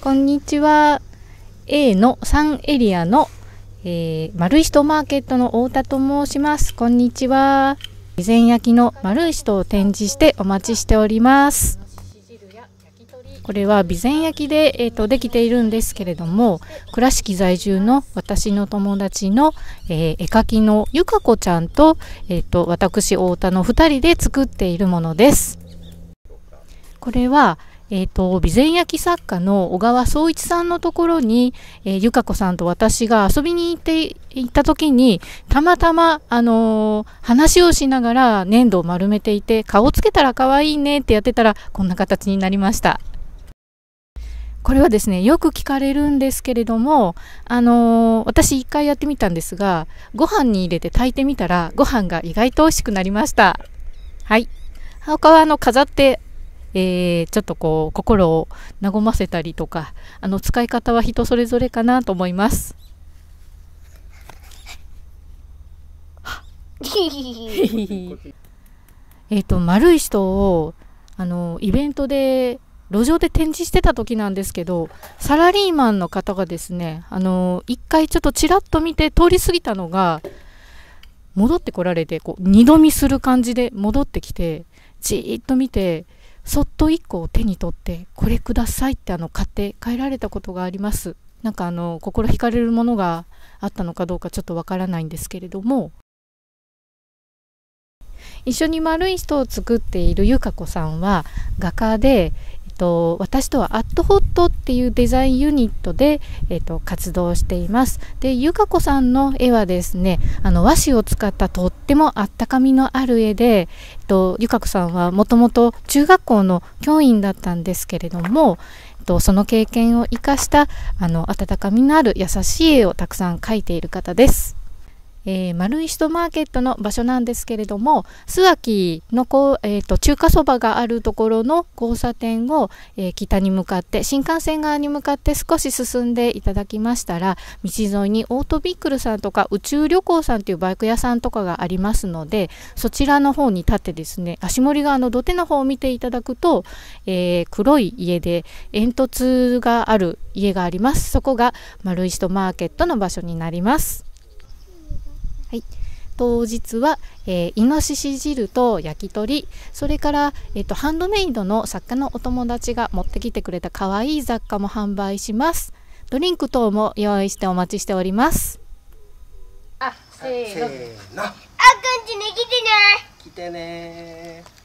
こんにちは。A の3エリアの、えー、丸石とマーケットの太田と申します。こんにちは。備前焼の丸石と展示してお待ちしております。これは備前焼で、えーと、できているんですけれども倉敷在住の私の友達の、えー、絵描きのゆかこちゃんと,、えーと、と私太田の2人で作っているものです。これは、えっ、ー、と、備前焼作家の小川宗一さんのところに、えー、ゆか子さんと私が遊びに行って、行った時に、たまたま、あのー、話をしながら粘土を丸めていて、顔つけたら可愛いねってやってたら、こんな形になりました。これはですね、よく聞かれるんですけれども、あのー、私一回やってみたんですが、ご飯に入れて炊いてみたら、ご飯が意外と美味しくなりました。はい。他はあの、飾ってえー、ちょっとこう心を和ませたりとかあの使い方は人それぞれかなと思います。えっと丸い人をあのイベントで路上で展示してた時なんですけどサラリーマンの方がですねあの一回ちょっとちらっと見て通り過ぎたのが戻ってこられてこう二度見する感じで戻ってきてじーっと見てそっと1個を手に取ってこれくださいってあの買って帰られたことがありますなんかあの心惹かれるものがあったのかどうかちょっとわからないんですけれども一緒に丸い人を作っているゆかこさんは画家で、と私とはアットホットっていうデザインユニットで、えーと、活動しています。でゆかこさんの絵はですねあの和紙を使ったとってもあったかみのある絵で、えーと、ゆかこさんはもともと中学校の教員だったんですけれども、えーと、とその経験を生かしたあの温かみのある優しい絵をたくさん描いている方です。えー、丸石戸マーケットの場所なんですけれども須脇のこ、えーと、中華そばがあるところの交差点を、えー、北に向かって新幹線側に向かって少し進んでいただきましたら道沿いにオートビックルさんとか宇宙旅行さんというバイク屋さんとかがありますのでそちらの方に立ってですね足盛川の土手の方を見ていただくと、えー、黒い家で煙突がある家がありますそこが丸石戸マーケットの場所になります。はい、当日は、えー、イノシシ汁と焼き鳥それから、えーと、ハンドメイドの作家のお友達が持ってきてくれた可愛い雑貨も販売しますドリンク等も用意してお待ちしておりますあせーのあくんちに来てね来てね